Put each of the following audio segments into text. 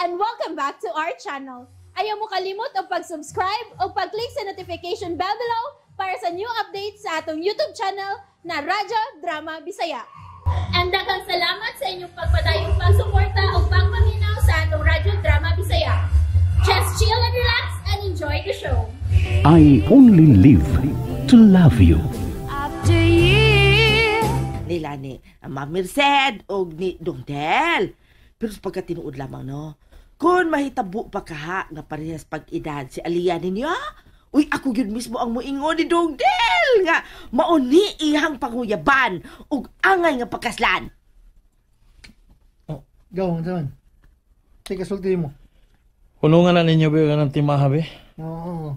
and welcome back to our channel. Ayaw mo kalimot o pag-subscribe o pag-click sa notification bell below para sa new updates sa atong YouTube channel na Raja Drama Bisaya. And daghang salamat sa inyong pagpadayong pagsuporta o pagpaminaw sa atong Radyo Drama Bisaya. Just chill and relax and enjoy the show. I only live to love you. After you. Nila ni Ma'am Merced o ni Dongdel. Pero pagka tinuod lamang, no? Kun mahitabo pa kaha nga parehas pag-edad si Alia ninyo, Uy, ako yun mismo ang muingon ni Dongdel nga mauni ihang panguyaban ug angay nga pagkaslan. Oh, gawang naman. Teka, sulti mo. Hulungan na ninyo ba ng timaha, be? Oo. Oh.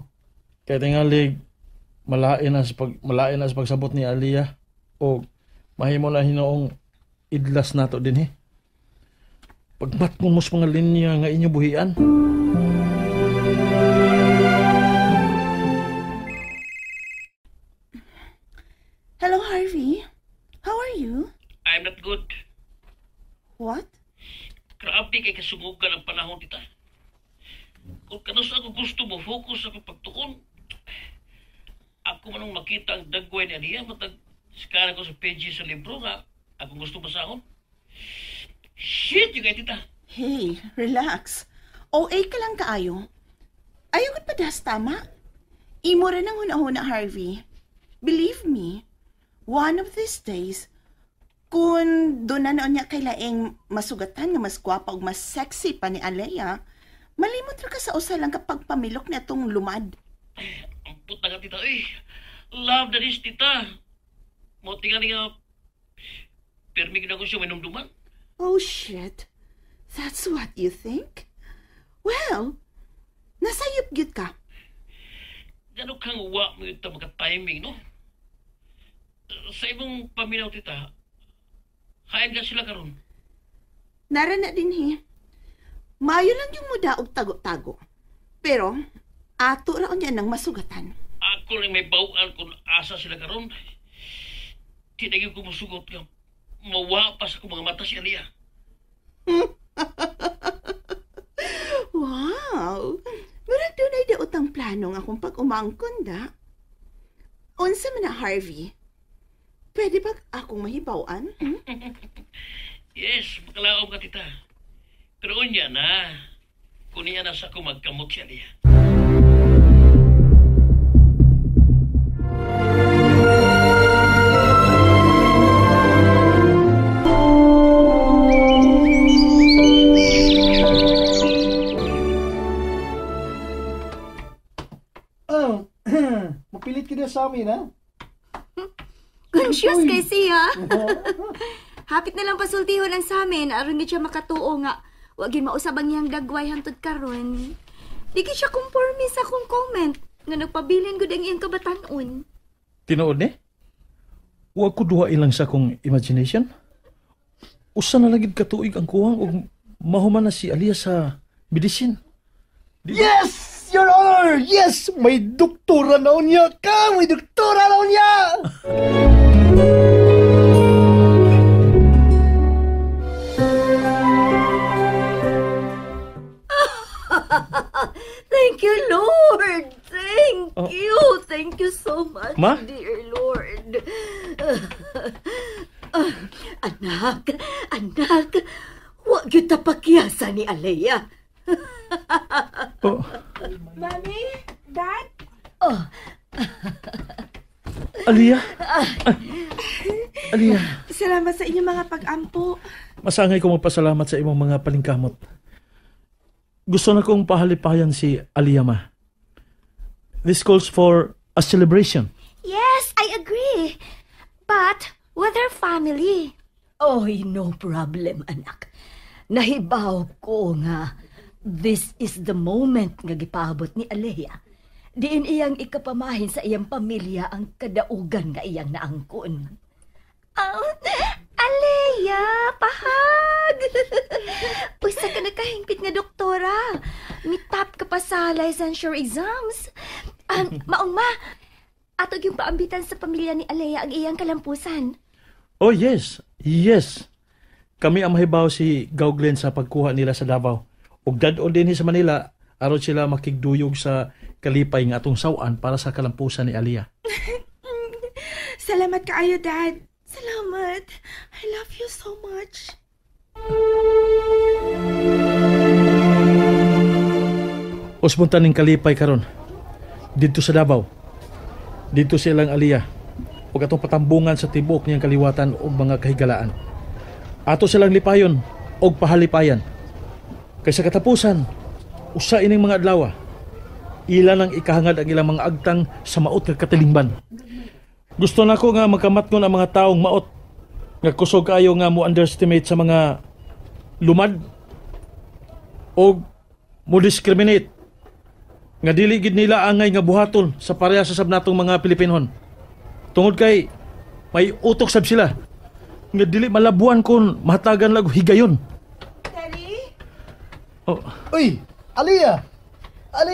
Kaya tingali, malain na sa, pag, malain na sa pagsabot ni Aliyah o mahimo na hinoong idlas nato din, eh. Pagbat mo mas mga linya nga inyo buhian. Hello, Harvey. How are you? I'm not good. What? Grabe kay ka ang panahon, tita. Kung kanus ako gusto mo, focus ako pagtuon. Ako manong makita ang dagway niya niya, matag skara ko sa page sa libro nga ako gusto basahon. Bakit yung tita? Hey, relax. OA ka lang kaayo. Ayaw ka padas, tama? Imo rin ang una-una, Harvey. Believe me, one of these days, kung doon na noon niya kailaing masugatan nga mas gwapa o mas sexy pa ni Alea, malimot ra ka sa usa lang kapag pamilok na itong lumad. Ay, ang puta ka tita, eh. Love na this, tita. Motingan niya, permig na ko siya minumduman. Oh, shit. That's what you think? Well, nasayop gyud ka. Gano kang uwa mo ito mga timing, no? Sa ibang paminaw tita, hain ka sila karon. Nara na din he. Mayo lang yung muda og tago-tago. Pero, ato raon yan ng masugatan. Ako lang may bawaan kung asa sila karon. Tinagin ko musugot ka mawapas ako mga mata si Ania. wow! Murag dunay daot ang planong akong pag-umangkon da. Unsa man na, Harvey? Pwede ba akong mahibawan? Hmm? yes, makalaom ka tita. Pero unya na, kunya na sa kumagkamot si Ania. amin, ha? Conscious kay siya. Hapit na lang pasultihon ang sa amin, aron gid siya makatuo nga mausab ang yang dagway hangtod karon. Di gid siya conforme sa akong comment nga nagpabilin gud ang iyang kabatan-on. Tinuod ni? Wa ko duha ilang sa kong imagination. Usa na lagid katuig ang kuwang og mahuman na si Alia sa medicine. Di yes! You're on! Sir! Yes! May doktora na niya! Ka! May doktora na niya! Thank you, Lord! Thank Oh. you! Thank you so much, Ma? dear Lord. Ah, anak, anak, huwag yung tapakyasan ni Alea. Oh, Oh. Aliyah? Aliyah. Salamat sa inyong mga pag-ampo. Masangay ko magpasalamat sa imong mga palingkamot. Gusto na kong pahalipayan si Aliyah ma. This calls for a celebration. Yes, I agree. But with her family. Oh, no problem, anak. Nahibaw ko nga. This is the moment nga gipahabot ni Aliyah Diin iyang ikapamahin sa iyang pamilya ang kadaugan nga iyang naangkon. Oh, Aleya, pahag! Pusa ka nakahingpit nga doktora. Mitap ka pa sa licensure exams. Um, maong ma, atog yung paambitan sa pamilya ni Aleya ang iyang kalampusan. Oh yes, yes. Kami ang mahibaw si Gauglen sa pagkuha nila sa Davao. Ug dadon din sa Manila aron sila makigduyog sa kalipay nga atong sawan para sa kalampusan ni Alia. Salamat kaayo, Dad. Salamat. I love you so much. Usbuntan ning kalipay karon. Dito sa Davao. Dito si silang Alia. Ug atong patambungan sa tibuok niyang kaliwatan og mga kahigalaan. Ato silang lipayon og pahalipayan. Kaysa katapusan, usa ining mga adlaw ilan nang ikahangad ang ilang mga agtang sa maot nga katilimban. Gusto nako nga magkamatngon ang mga taong maot nga kusog kayo nga mo underestimate sa mga lumad o mo discriminate nga dili gid nila angay nga buhaton sa pareha sa sabnatong mga Pilipinon. Tungod kay may utok sab sila nga dili malabuan kon mahatagan lag higayon. Daddy? Oh. Uy, Alia! Ano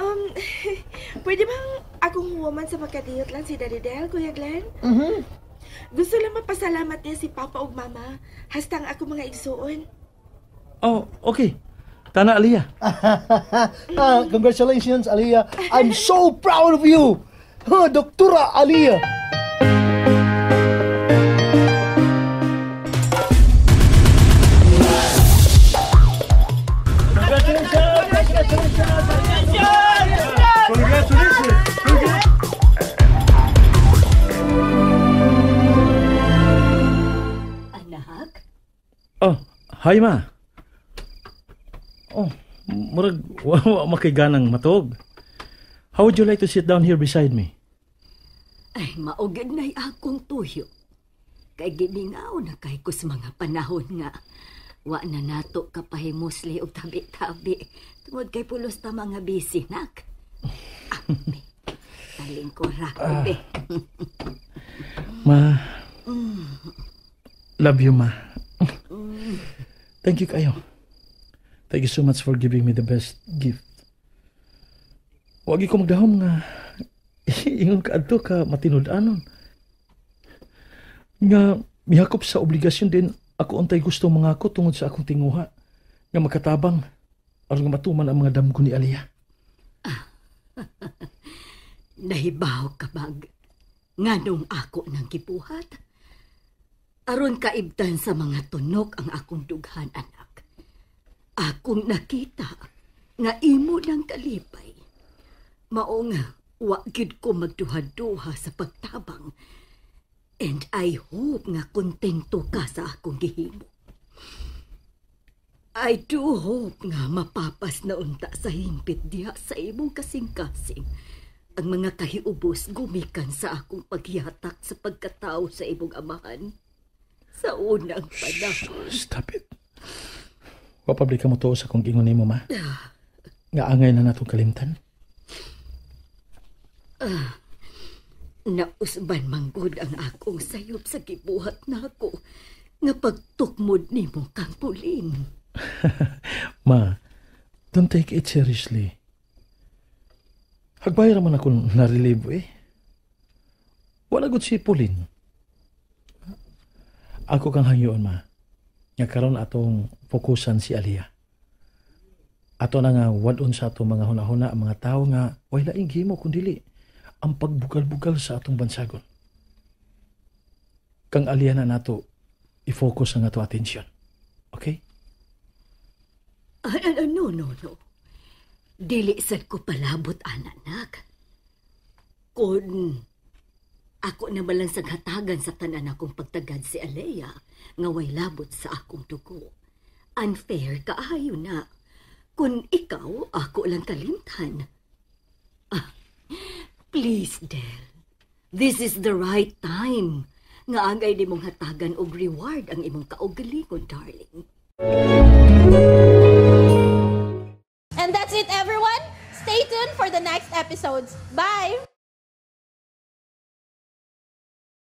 Um, pwede bang akong huwaman sa magkadiyot lang si Daddy Del, Kuya Glenn? Mm-hmm. Gusto lang mapasalamat niya si Papa ug Mama. Hastang ako mga igsuon. Oh, okay. Tana, Aliyah. ah, congratulations, Aliyah. I'm so proud of you. Huh, Doktora Aliyah. Hay ma. Oh, murag wa, wa makiganang matog. How would you like to sit down here beside me? Ay, maugad na'y akong tuyo. Kay giningaw na kay ko sa mga panahon nga. Wa na nato kapahimusli o tabi-tabi. Tungod kay pulos ta mga bisinak. Ami, taling ko ah. ma, mm. love you ma. Mm. Thank you kayo. Thank you so much for giving me the best gift. Huwag ko magdahom nga ingon ka ato ka matinud-anon. Nga mihakop sa obligasyon din ako untay gusto mangako tungod sa akong tinguha nga makatabang aron nga matuman ang mga damgo ni Alia. Nahibaw ka bag. Nganong ako nang kipuhat? Aron kaibtan sa mga tunok ang akong dughan, anak. Akong nakita nga imo nang kalipay. Mao nga, wa gid ko magduha-duha sa pagtabang. And I hope nga kontento ka sa akong gihimo. I do hope nga mapapas na unta sa himpit diha sa imong kasing-kasing ang mga kahiubos gumikan sa akong pagyatak sa pagkatao sa imong amahan sa unang panahon. Shh, stop it. Wapabli ka mo to sa kong gingunay mo, ma. Nga na natong kalimtan. Ah, nausban manggod ang akong sayop sa gibuhat nako na nga pagtukmod ni mo kang pulin. ma, don't take it seriously. Hagbayra man ako na-relieve eh. Wala good si Pauline. Ako kang hangyoon ma. Nga karon atong fokusan si Aliyah. Ato na nga wadon sa atong mga hunahuna ang mga tao nga wala ing himo kundili ang pagbugal-bugal sa atong bansagon. Kang Aliyah na nato i-focus ang ato atensyon. Okay? Uh, no, no, no. Dili sad ko palabot anak. Kun ako na balang hatagan sa tanan akong pagtagad si Alea, nga way labot sa akong dugo. Unfair kaayo na. Kun ikaw, ako lang kalimtan. Ah, please, Del. This is the right time. Nga angay di mong hatagan og reward ang imong kaugalingon, darling. And that's it, everyone. Stay tuned for the next episodes. Bye!